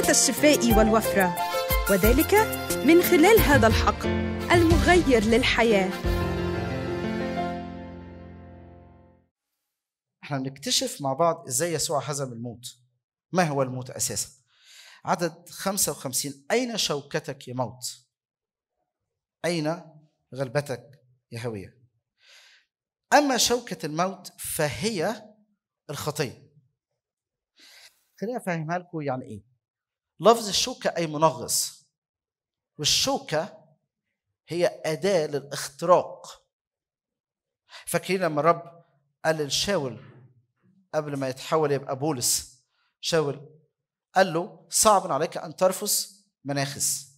غاية الشفاء والوفرة وذلك من خلال هذا الحقل المغير للحياة احنا بنكتشف مع بعض ازاي يسوع هزم الموت ما هو الموت اساسا عدد 55 اين شوكتك يا موت اين غلبتك يا هويه اما شوكه الموت فهي الخطيه خليني افهمها لكم يعني ايه لفظ الشوكة أي منغص والشوكة هي أداة للاختراق فاكرين لما الرب قال لشاول قبل ما يتحول يبقى بولس شاول قال له صعب عليك أن ترفس مناخس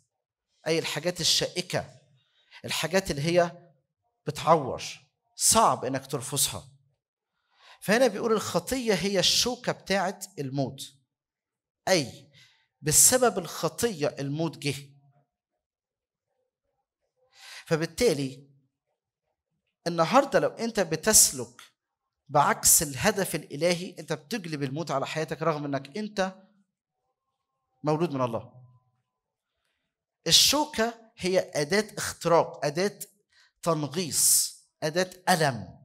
أي الحاجات الشائكة الحاجات اللي هي بتعور صعب إنك ترفسها فهنا بيقول الخطية هي الشوكة بتاعت الموت أي بسبب الخطيه الموت جه فبالتالي النهارده لو انت بتسلك بعكس الهدف الالهي انت بتجلب الموت على حياتك رغم انك انت مولود من الله الشوكه هي اداه اختراق اداه تنغيص اداه الم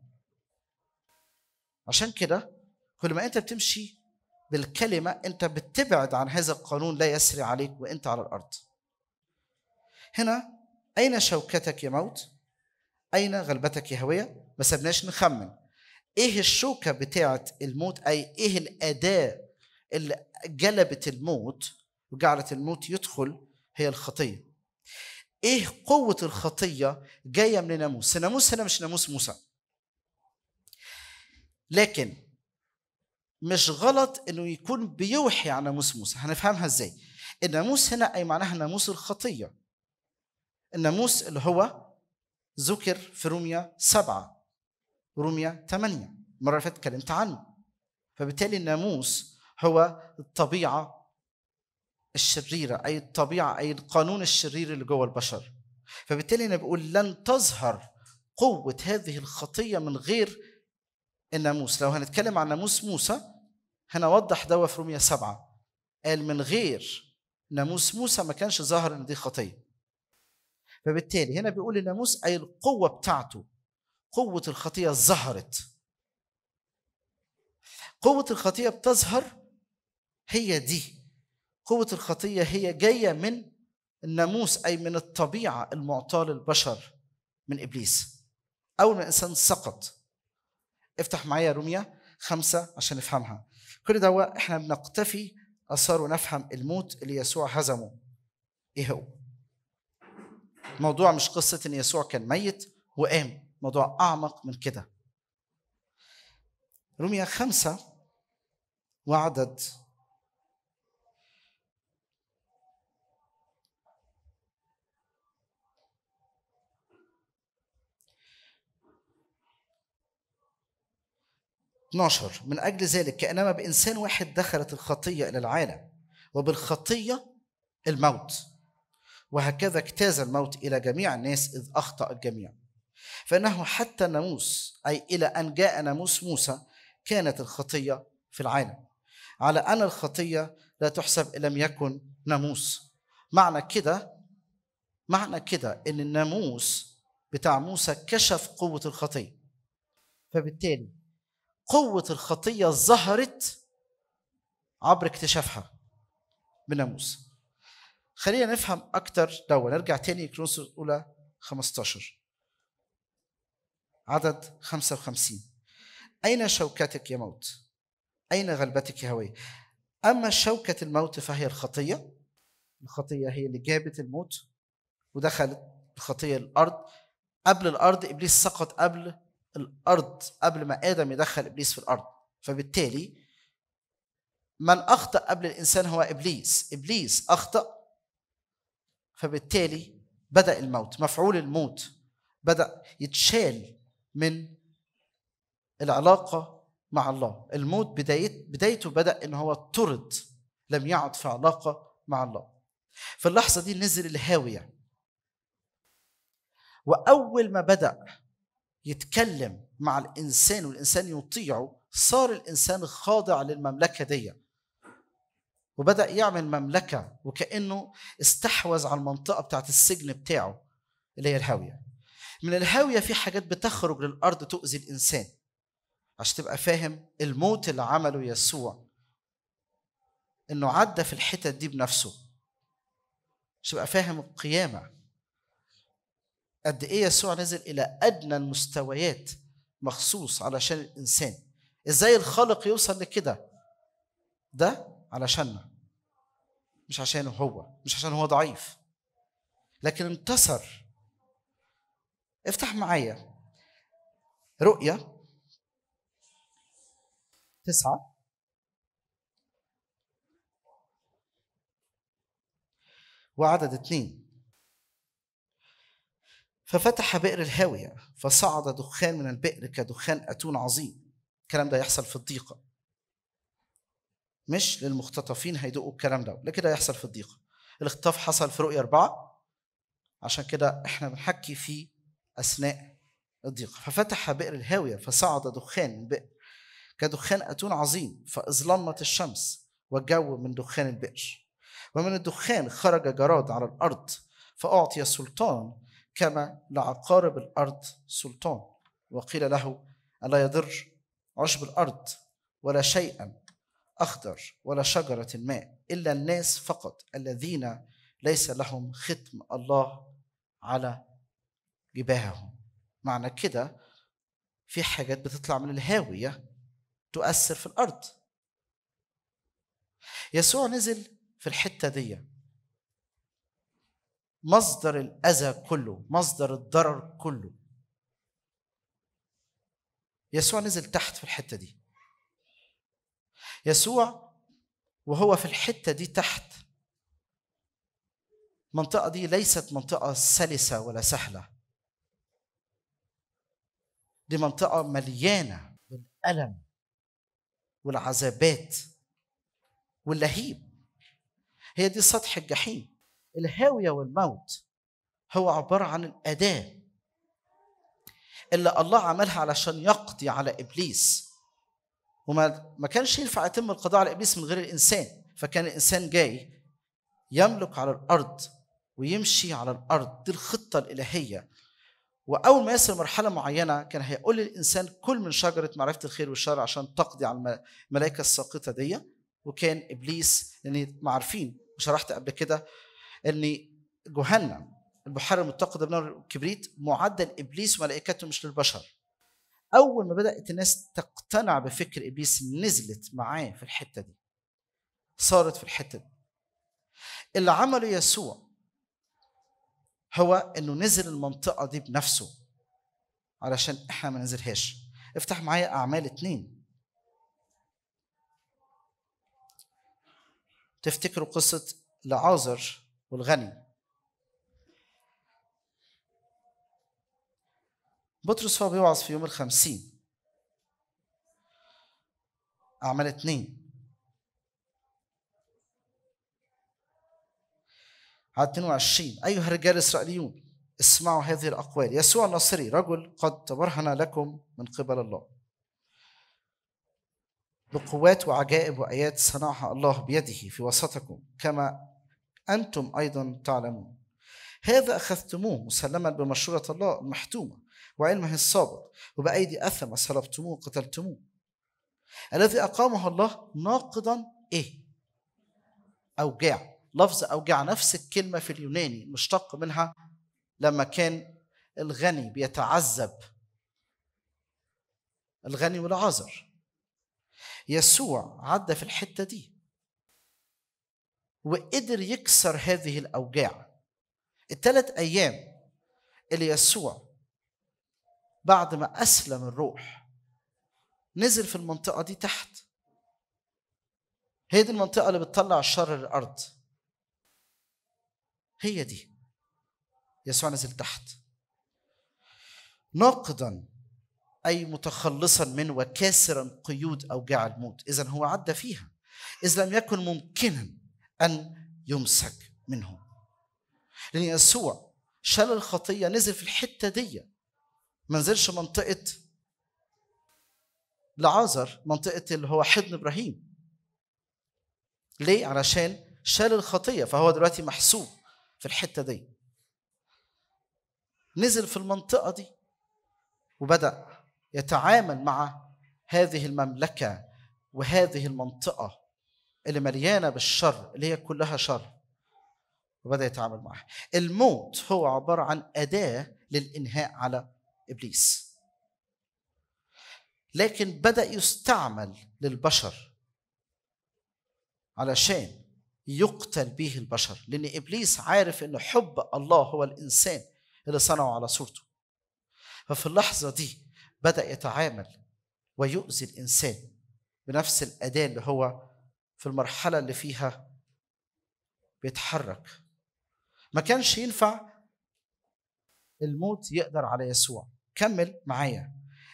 عشان كده كل ما انت بتمشي بالكلمة أنت بتبعد عن هذا القانون لا يسري عليك وأنت على الأرض هنا أين شوكتك يا موت أين غلبتك يا هوية ما سبناش نخمن إيه الشوكة بتاعة الموت أي إيه الأداة اللي جلبت الموت وجعلت الموت يدخل هي الخطية إيه قوة الخطية جاية من ناموس الناموس هنا مش ناموس موسى لكن مش غلط انه يكون بيوحي على ناموس موسى هنفهمها ازاي الناموس هنا اي معناها ناموس الخطيه الناموس اللي هو ذكر في روميا سبعة روميا ثمانية المرة اللي فاتت اتكلمت عنه فبالتالي الناموس هو الطبيعة الشريرة أي الطبيعة أي القانون الشرير اللي جوه البشر فبالتالي أنا بقول لن تظهر قوة هذه الخطية من غير الناموس لو هنتكلم عن ناموس موسى هنوضح ده في رومية سبعة قال من غير ناموس موسى ما كانش ظاهر ان دي خطيه فبالتالي هنا بيقول الناموس اي القوه بتاعته قوه الخطيه ظهرت قوه الخطيه بتظهر هي دي قوه الخطيه هي جايه من الناموس اي من الطبيعه المعطاه للبشر من ابليس اول ما الانسان سقط افتح معايا روميا خمسة عشان نفهمها كل ده احنا بنقتفي اثار ونفهم الموت اللي يسوع هزمه ايه هو الموضوع مش قصة ان يسوع كان ميت وقام موضوع اعمق من كده روميا خمسة وعدد 12 من أجل ذلك كأنما بإنسان واحد دخلت الخطية إلى العالم وبالخطية الموت وهكذا اجتاز الموت إلى جميع الناس إذ أخطأ الجميع فإنه حتى الناموس أي إلى أن جاء ناموس موسى كانت الخطية في العالم على أن الخطية لا تحسب إن لم يكن ناموس معنى كده معنى كده إن الناموس بتاع موسى كشف قوة الخطية فبالتالي قوة الخطية ظهرت عبر اكتشافها من ناموس خلينا نفهم أكتر لو نرجع تاني كرونس الأولى 15 عدد 55 أين شوكتك يا موت؟ أين غلبتك يا هوية؟ أما شوكة الموت فهي الخطية الخطية هي اللي جابت الموت ودخلت الخطية الأرض قبل الأرض إبليس سقط قبل الارض قبل ما ادم يدخل ابليس في الارض فبالتالي من اخطا قبل الانسان هو ابليس ابليس اخطا فبالتالي بدا الموت مفعول الموت بدا يتشال من العلاقه مع الله الموت بداية بدايته بدا ان هو طرد لم يعد في علاقه مع الله في اللحظه دي نزل الهاويه واول ما بدا يتكلم مع الانسان والانسان يطيعه صار الانسان خاضع للمملكه دي وبدا يعمل مملكه وكانه استحوذ على المنطقه بتاعت السجن بتاعه اللي هي الهاويه من الهاويه في حاجات بتخرج للارض تؤذي الانسان عشان تبقى فاهم الموت اللي عمله يسوع انه عدى في الحتت دي بنفسه عشان تبقى فاهم القيامه قد ايه يسوع نزل الى ادنى المستويات مخصوص علشان الانسان ازاي الخالق يوصل لكده ده علشاننا مش عشانه هو مش عشان هو ضعيف لكن انتصر افتح معايا رؤيا تسعة وعدد اثنين ففتح بئر الهاوية يعني، فصعد دخان من البئر كدخان أتون عظيم الكلام ده يحصل في الضيقة مش للمختطفين هيدقوا الكلام ده لكن ده يحصل في الضيقة الاختطاف حصل في رؤية أربعة عشان كده احنا بنحكي في أثناء الضيقة ففتح بئر الهاوية يعني، فصعد دخان من بئر كدخان أتون عظيم فأظلمت الشمس والجو من دخان البئر ومن الدخان خرج جراد على الأرض فأعطي سلطان كما لعقارب الأرض سلطان وقيل له ألا يضر عشب الأرض ولا شيئا أخضر ولا شجرة ما إلا الناس فقط الذين ليس لهم ختم الله على جباههم معنى كده في حاجات بتطلع من الهاوية تؤثر في الأرض يسوع نزل في الحتة دي مصدر الاذى كله مصدر الضرر كله يسوع نزل تحت في الحته دي يسوع وهو في الحته دي تحت المنطقه دي ليست منطقه سلسه ولا سهله دي منطقه مليانه بالالم والعذابات واللهيب هي دي سطح الجحيم الهاويه والموت هو عباره عن الاداه اللي الله عملها علشان يقضي على ابليس وما ما كانش ينفع يتم القضاء على ابليس من غير الانسان فكان الانسان جاي يملك على الارض ويمشي على الارض دي الخطه الالهيه واول ما يصل مرحله معينه كان هيقول للانسان كل من شجره معرفه الخير والشر عشان تقضي على الملائكه الساقطه دي وكان ابليس لان يعني عارفين وشرحت قبل كده ان جهنم البحيره المتقده بنار الكبريت معدل ابليس وملائكته مش للبشر اول ما بدات الناس تقتنع بفكر ابليس نزلت معاه في الحته دي صارت في الحته دي اللي عمله يسوع هو انه نزل المنطقه دي بنفسه علشان احنا ما ننزلهاش افتح معايا اعمال اتنين تفتكروا قصه لعازر والغني بطرس هو بيوعظ في يوم الخمسين أعمال اتنين على 22 أيها الرجال الإسرائيليون اسمعوا هذه الأقوال يسوع الناصري رجل قد تبرهن لكم من قبل الله بقوات وعجائب وآيات صنعها الله بيده في وسطكم كما أنتم أيضا تعلمون هذا أخذتموه مسلما بمشورة الله المحتومة وعلمه السابق وبأيدي أثم سلبتموه قتلتموه الذي أقامه الله ناقضا إيه أوجاع لفظ أوجاع نفس الكلمة في اليوناني مشتق منها لما كان الغني بيتعذب الغني والعذر يسوع عدى في الحتة دي وقدر يكسر هذه الأوجاع الثلاث أيام اللي يسوع بعد ما أسلم الروح نزل في المنطقة دي تحت هي دي المنطقة اللي بتطلع الشر للأرض هي دي يسوع نزل تحت ناقضا أي متخلصا من وكاسرا قيود أوجاع الموت إذا هو عدى فيها إذ لم يكن ممكنا أن يمسك منهم لأن يسوع شال الخطية نزل في الحتة دي ما نزلش منطقة لعازر منطقة اللي هو حضن إبراهيم ليه؟ علشان شال الخطية فهو دلوقتي محسوب في الحتة دي نزل في المنطقة دي وبدأ يتعامل مع هذه المملكة وهذه المنطقة اللي مليانه بالشر اللي هي كلها شر وبدا يتعامل معها الموت هو عباره عن اداه للانهاء على ابليس لكن بدا يستعمل للبشر علشان يقتل به البشر لان ابليس عارف ان حب الله هو الانسان اللي صنعه على صورته ففي اللحظه دي بدا يتعامل ويؤذي الانسان بنفس الاداه اللي هو في المرحلة اللي فيها بيتحرك ما كانش ينفع الموت يقدر على يسوع كمل معايا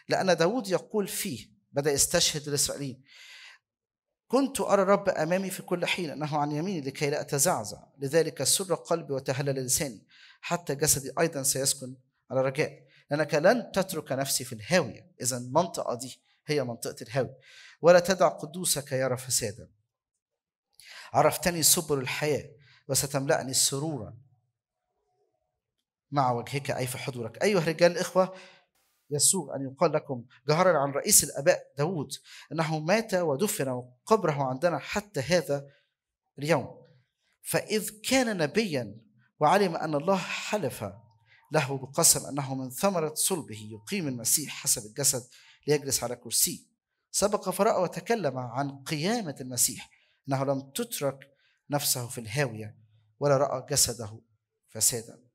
لأن داود يقول فيه بدأ يستشهد الإسرائيليين كنت أرى الرب أمامي في كل حين أنه عن يميني لكي لا أتزعزع لذلك سر قلبي وتهلل لساني حتى جسدي أيضا سيسكن على رجاء لأنك لن تترك نفسي في الهاوية إذا المنطقة دي هي منطقة الهاوية ولا تدع قدوسك يرى فسادا عرفتني سبل الحياة وستملأني سرورا مع وجهك أي في حضورك أيها الرجال الإخوة يسوع أن يقال لكم جهرا عن رئيس الآباء داود أنه مات ودفن وقبره عندنا حتى هذا اليوم فإذ كان نبيا وعلم أن الله حلف له بقسم أنه من ثمرة صلبه يقيم المسيح حسب الجسد ليجلس على كرسيه سبق فرأى وتكلم عن قيامة المسيح انه لم تترك نفسه في الهاويه ولا راى جسده فسادا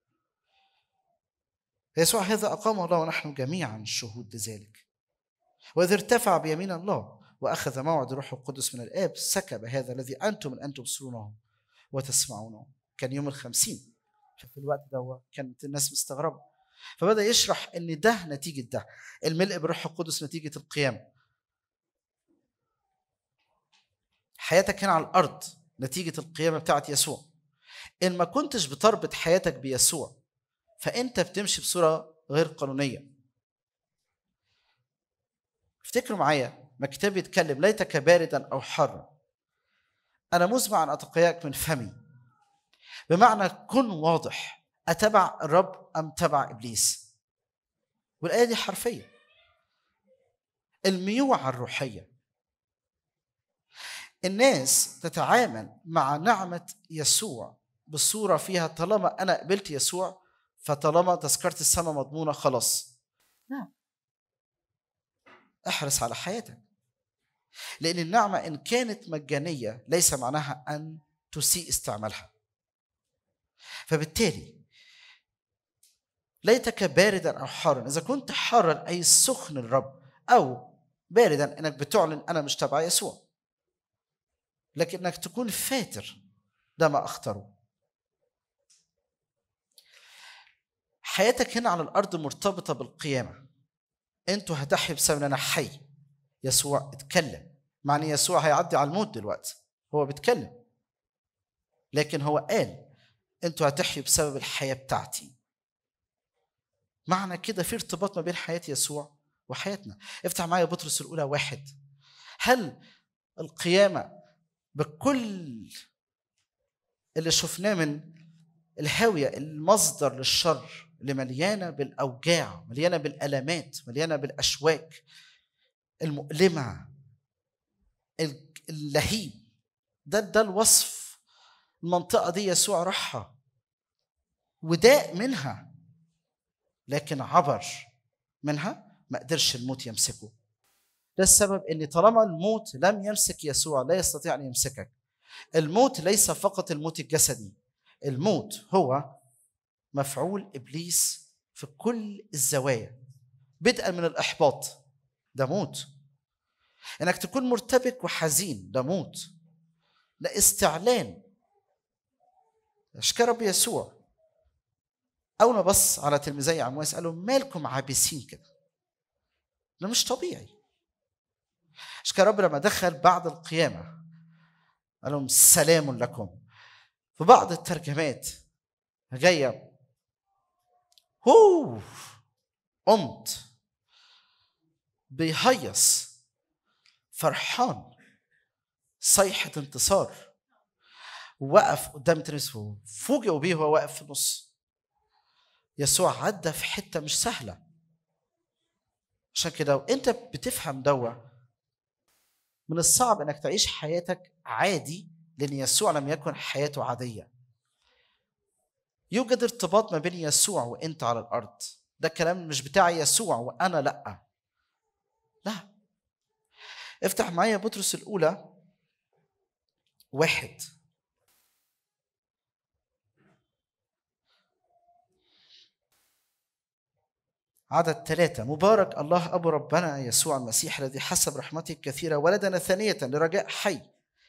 يسوع هذا اقام الله ونحن جميعا شهود لذلك واذا ارتفع بيمين الله واخذ موعد الروح القدس من الاب سكب هذا الذي انتم الان تبصرونه وتسمعونه كان يوم الخمسين في الوقت ده كانت الناس مستغربه فبدا يشرح ان ده نتيجه ده الملء بالروح القدس نتيجه القيامه حياتك هنا على الارض نتيجه القيامه بتاعت يسوع ان ما كنتش بتربط حياتك بيسوع فانت بتمشي بصوره غير قانونيه افتكروا معايا ما كتاب بيتكلم ليتك باردا او حارا انا مزمع ان اتقياك من فمي بمعنى كن واضح اتبع الرب ام تبع ابليس والايه دي حرفيه الميوعة الروحية الناس تتعامل مع نعمة يسوع بالصورة فيها طالما أنا قبلت يسوع فطالما تذكرة السماء مضمونة خلاص نعم احرص على حياتك لأن النعمة إن كانت مجانية ليس معناها أن تسيء استعمالها فبالتالي ليتك باردا أو حارا إذا كنت حارا أي سخن الرب أو باردا إنك بتعلن أنا مش تبع يسوع لكنك تكون فاتر ده ما اختاره حياتك هنا على الارض مرتبطه بالقيامه انتوا هتحيوا بسبب انا حي يسوع اتكلم معني يسوع هيعدي على الموت دلوقتي هو بيتكلم لكن هو قال انتوا هتحيوا بسبب الحياه بتاعتي معنى كده في ارتباط ما بين حياه يسوع وحياتنا افتح معايا بطرس الاولى واحد هل القيامه بكل اللي شفناه من الهاويه المصدر للشر اللي مليانه بالاوجاع مليانه بالالمات مليانه بالاشواك المؤلمه اللهيب ده ده الوصف المنطقه دي يسوع راحها وداء منها لكن عبر منها ما قدرش الموت يمسكه ده السبب ان طالما الموت لم يمسك يسوع لا يستطيع ان يمسكك الموت ليس فقط الموت الجسدي الموت هو مفعول ابليس في كل الزوايا بدءا من الاحباط ده موت انك تكون مرتبك وحزين ده موت لا استعلان اشكى رب يسوع اول ما بص على تلميذي عمواس قال لهم مالكم عابسين كده ده مش طبيعي عشان كده ربنا لما دخل بعد القيامه قال لهم سلام لكم في بعض الترجمات جايه هو قمت بيهيص فرحان صيحة انتصار وقف قدام تلاميذه فوجئوا بيه وهو واقف في النص يسوع عدى في حتة مش سهلة عشان كده وانت بتفهم دوت من الصعب انك تعيش حياتك عادي لان يسوع لم يكن حياته عاديه يوجد ارتباط ما بين يسوع وانت على الارض ده الكلام مش بتاع يسوع وانا لا لا افتح معايا بطرس الاولى واحد عدد ثلاثة مبارك الله أبو ربنا يسوع المسيح الذي حسب رحمته الكثيرة ولدنا ثانية لرجاء حي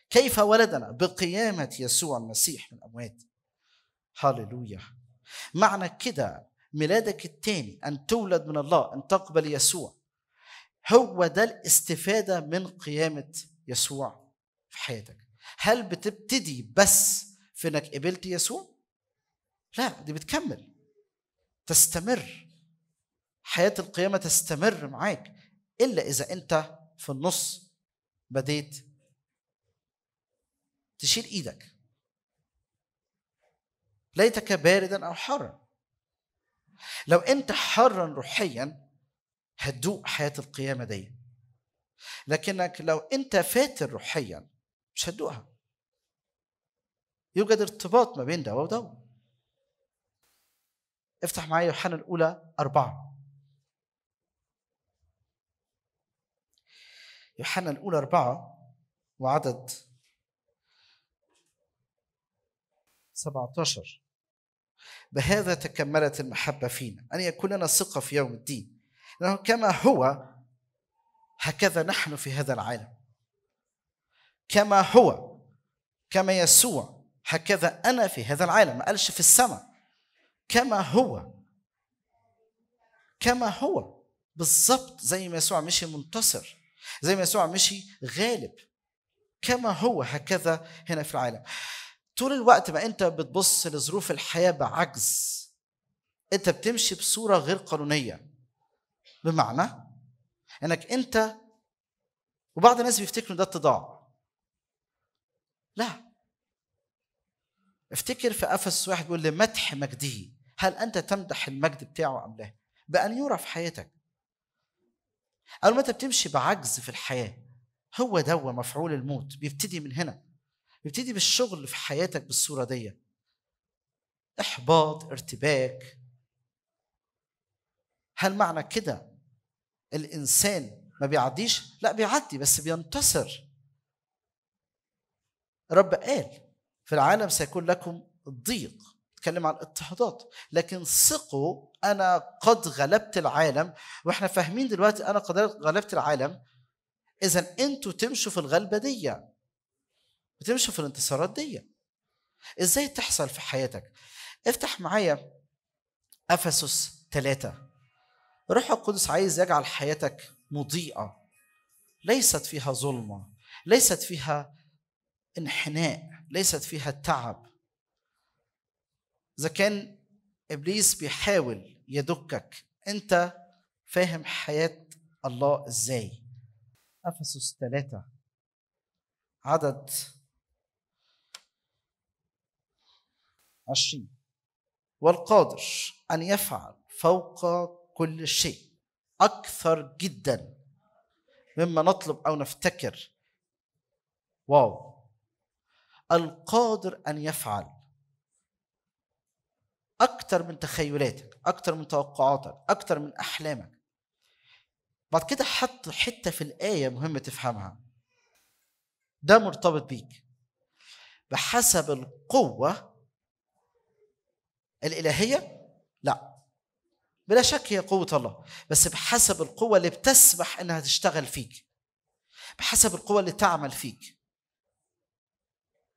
كيف ولدنا بقيامة يسوع المسيح من الأموات هللويا معنى كده ميلادك الثاني أن تولد من الله أن تقبل يسوع هو ده الاستفادة من قيامة يسوع في حياتك هل بتبتدي بس في انك قبلت يسوع لا دي بتكمل تستمر حياه القيامه تستمر معاك الا اذا انت في النص بديت تشيل ايدك ليتك باردا او حارا لو انت حارا روحيا هتدوق حياه القيامه دي لكنك لو انت فاتر روحيا مش هتدوقها يوجد ارتباط ما بين ده وده افتح معايا يوحنا الاولى اربعه يوحنا الأولى أربعة وعدد 17 بهذا تكملت المحبة فينا أن يكون لنا ثقة في يوم الدين لأنه كما هو هكذا نحن في هذا العالم كما هو كما يسوع هكذا أنا في هذا العالم ما قالش في السماء كما هو كما هو بالظبط زي ما يسوع مشي منتصر زي ما يسوع مشي غالب كما هو هكذا هنا في العالم طول الوقت ما انت بتبص لظروف الحياه بعجز انت بتمشي بصوره غير قانونيه بمعنى انك انت وبعض الناس بيفتكروا ده اتضاع لا افتكر في قفص واحد بيقول لمدح مجده هل انت تمدح المجد بتاعه ام لا بان يرى في حياتك قالوا متى بتمشي بعجز في الحياه هو دوا مفعول الموت بيبتدي من هنا بيبتدي بالشغل في حياتك بالصوره دي احباط ارتباك هل معنى كده الانسان ما بيعديش لا بيعدي بس بينتصر رب قال في العالم سيكون لكم ضيق بتتكلم عن اضطهادات لكن ثقوا انا قد غلبت العالم واحنا فاهمين دلوقتي انا قد غلبت العالم اذا انتوا تمشوا في الغلبه دي بتمشوا في الانتصارات دي ازاي تحصل في حياتك افتح معايا افسس ثلاثة روح القدس عايز يجعل حياتك مضيئة ليست فيها ظلمة ليست فيها انحناء ليست فيها تعب اذا كان ابليس بيحاول يدكك انت فاهم حياه الله ازاي افسس ثلاثه عدد عشرين والقادر ان يفعل فوق كل شيء اكثر جدا مما نطلب او نفتكر واو القادر ان يفعل اكتر من تخيلاتك اكتر من توقعاتك اكتر من احلامك بعد كده حط حته في الايه مهم تفهمها ده مرتبط بيك بحسب القوه الالهيه لا بلا شك هي قوه الله بس بحسب القوه اللي بتسمح انها تشتغل فيك بحسب القوه اللي تعمل فيك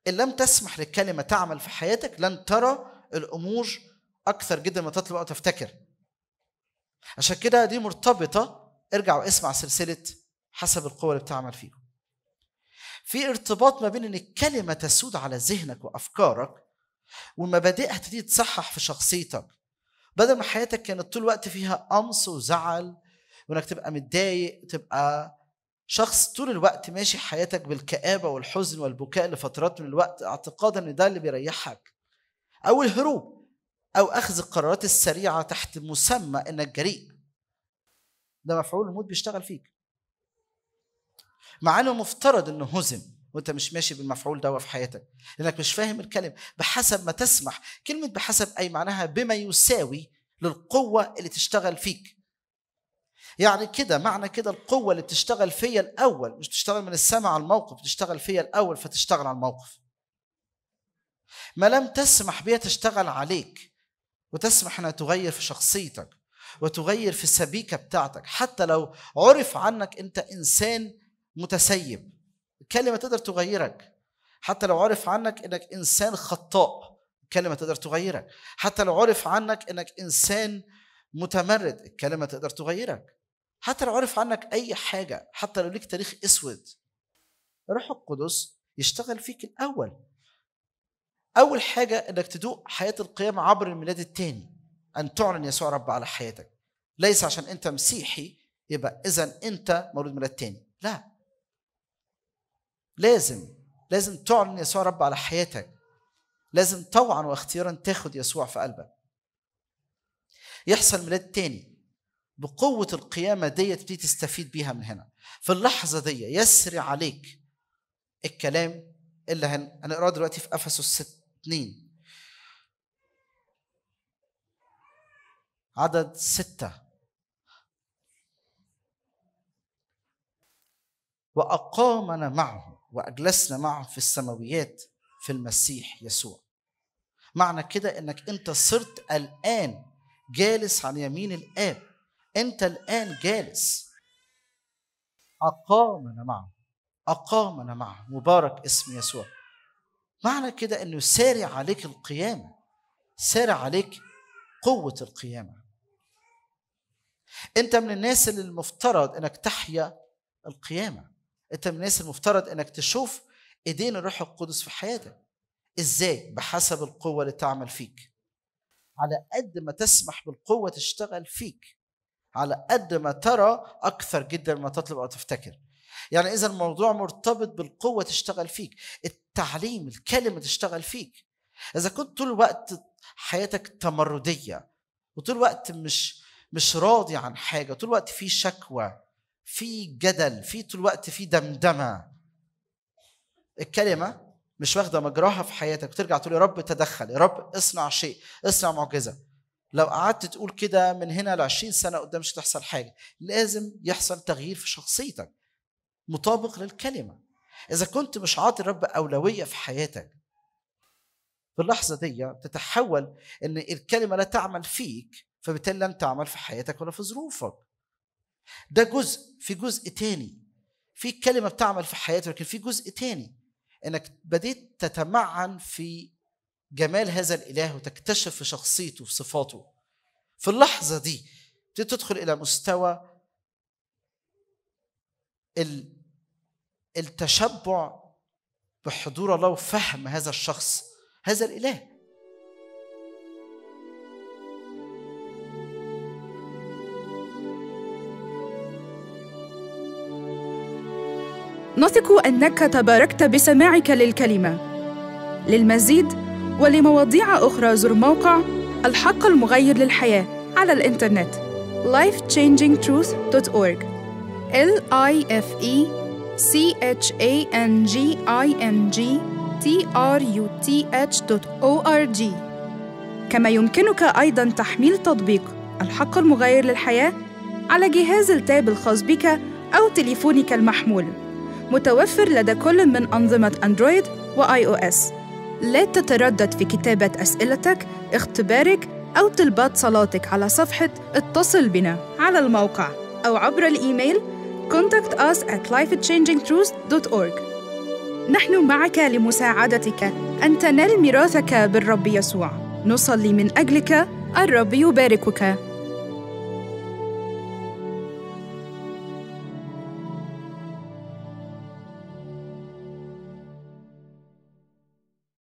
ان لم تسمح للكلمه تعمل في حياتك لن ترى الامور اكثر جدا ما تطلب او تفتكر عشان كده دي مرتبطه ارجع واسمع سلسله حسب القوه اللي بتعمل فيكم في ارتباط ما بين ان الكلمه تسود على ذهنك وافكارك والمبادئ هتبتدي تصحح في شخصيتك بدل ما حياتك كانت طول الوقت فيها قمص وزعل وانك تبقى متضايق تبقى شخص طول الوقت ماشي حياتك بالكآبة والحزن والبكاء لفترات من الوقت اعتقادا ان ده اللي بيريحك او الهروب أو أخذ القرارات السريعة تحت مسمى إنك جريء ده مفعول الموت بيشتغل فيك مع انه مفترض انه هزم وانت مش ماشي بالمفعول ده في حياتك لانك مش فاهم الكلمه بحسب ما تسمح كلمه بحسب اي معناها بما يساوي للقوه اللي تشتغل فيك يعني كده معنى كده القوه اللي بتشتغل فيا الاول مش بتشتغل من السماء على الموقف بتشتغل فيا الاول فتشتغل على الموقف ما لم تسمح بها تشتغل عليك وتسمح انها تغير في شخصيتك وتغير في السبيكه بتاعتك حتى لو عرف عنك انت انسان متسيب الكلمه تقدر تغيرك حتى لو عرف عنك انك انسان خطاء الكلمه تقدر تغيرك حتى لو عرف عنك انك انسان متمرد الكلمه تقدر تغيرك حتى لو عرف عنك اي حاجه حتى لو ليك تاريخ اسود الروح القدس يشتغل فيك الاول اول حاجه انك تدوق حياه القيامه عبر الميلاد الثاني ان تعلن يسوع رب على حياتك ليس عشان انت مسيحي يبقى اذا انت مولود ميلاد تاني لا لازم لازم تعلن يسوع رب على حياتك لازم طوعا واختيارا تاخد يسوع في قلبك يحصل ميلاد تاني بقوة القيامة دي تبتدي تستفيد بيها من هنا في اللحظة دي يسري عليك الكلام اللي هنقراه دلوقتي في أفسس 6 اثنين عدد ستة وأقامنا معه وأجلسنا معه في السماويات في المسيح يسوع معنى كده انك انت صرت الآن جالس عن يمين الآب انت الآن جالس أقامنا معه أقامنا معه مبارك اسم يسوع معنى كده انه سارع عليك القيامه سارع عليك قوه القيامه انت من الناس اللي المفترض انك تحيا القيامه انت من الناس المفترض انك تشوف ايدين الروح القدس في حياتك ازاي بحسب القوه اللي تعمل فيك على قد ما تسمح بالقوه تشتغل فيك على قد ما ترى اكثر جدا ما تطلب او تفتكر يعني اذا الموضوع مرتبط بالقوه تشتغل فيك التعليم الكلمه تشتغل فيك اذا كنت طول الوقت حياتك تمرديه وطول الوقت مش مش راضي عن حاجه طول الوقت في شكوى في جدل في طول الوقت في دمدمه الكلمه مش واخده مجراها في حياتك وترجع تقول يا رب تدخل يا رب اصنع شيء اصنع معجزه لو قعدت تقول كده من هنا ل 20 سنه قدام مش هتحصل حاجه لازم يحصل تغيير في شخصيتك مطابق للكلمه إذا كنت مش عاطي الرب أولوية في حياتك في اللحظة دي تتحول إن الكلمة لا تعمل فيك فبالتالي لن تعمل في حياتك ولا في ظروفك ده جزء في جزء تاني في كلمة بتعمل في حياتك لكن في جزء تاني إنك بديت تتمعن في جمال هذا الإله وتكتشف في شخصيته في صفاته في اللحظة دي تدخل إلى مستوى التشبع بحضور الله وفهم هذا الشخص هذا الاله نثق انك تباركت بسماعك للكلمه للمزيد ولمواضيع اخرى زر موقع الحق المغير للحياه على الانترنت lifechangingtruth.org l i f e c h a n g i n g t r u t h o r g كما يمكنك أيضا تحميل تطبيق الحق المغاير للحياة على جهاز التاب الخاص بك أو تليفونك المحمول متوفر لدى كل من أنظمة أندرويد وآي أو إس لا تتردد في كتابة أسئلتك، اختبارك أو طلبات صلاتك على صفحة اتصل بنا على الموقع أو عبر الإيميل contact us at lifechangingtruth.org نحن معك لمساعدتك أن تنال ميراثك بالرب يسوع نصلي من أجلك الرب يباركك